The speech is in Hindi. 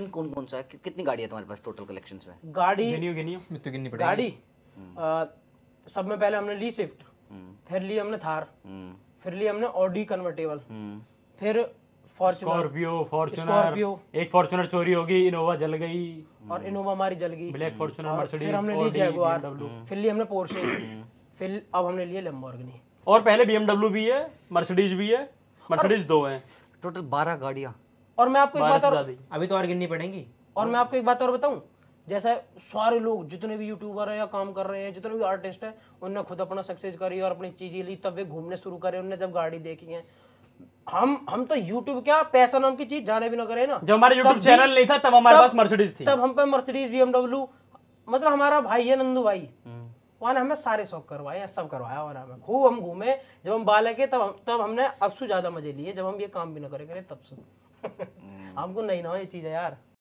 कौन कौन सा है कि, कितनी गाड़ी है तुम्हारे पास टोटल कलेक्शन में गाड़ी गिनियो गिनियो तो गिननी पड़ेगी गाड़ी हम्म। सब में पहले हमने ली स्विफ्ट हम्म। फिर ली हमने थार हम्म। फिर ली हमने ऑडी कन्वर्टेबल फिर स्कॉर्पियो फॉर्चुनर एक फॉर्चुनर चोरी होगी इनोवा जल गई और इनोवा हमारी जल गई ब्लैक फॉर्चुनर मर्सिडीज फिर हमने ली फिर ली हमने पोर्शे फिर अब हमने लिए लैम्बोर्गिनी और पहले बीएमडब्ल्यू भी है मर्सिडीज भी है मर्सिडीज दो है टोटल बारह गाड़िया और मैं आपको एक बात और अभी तो और गिननी पड़ेगी और मैं आपको एक बात और बताऊं जैसे सारे लोग जितने भी यूट्यूबर हैं या काम कर रहे हैं जितने भी आर्टिस्ट हैं उनने खुद अपना सक्सेस करी और अपनी चीज़ें ली तब वे घूमने शुरू करे उनने जब गाड़ी देखी है हम हम तो YouTube क्या पैसा नाम की चीज जाने भी ना करें ना जब हमारे YouTube चैनल नहीं था तब हमारे पास मर्सिडीज थी तब हम पे मर्सिडीज BMW मतलब हमारा भाई है नंदू भाई वहां हम्म। हमें सारे शौक करवाए सब करवाया और हमें खूब हम घूमे जब हम बालक है तब तब हमने अब से ज़्यादा मजे लिए जब हम ये काम भी ना करे करें तब से हमको नहीं ना ये चीज़ है यार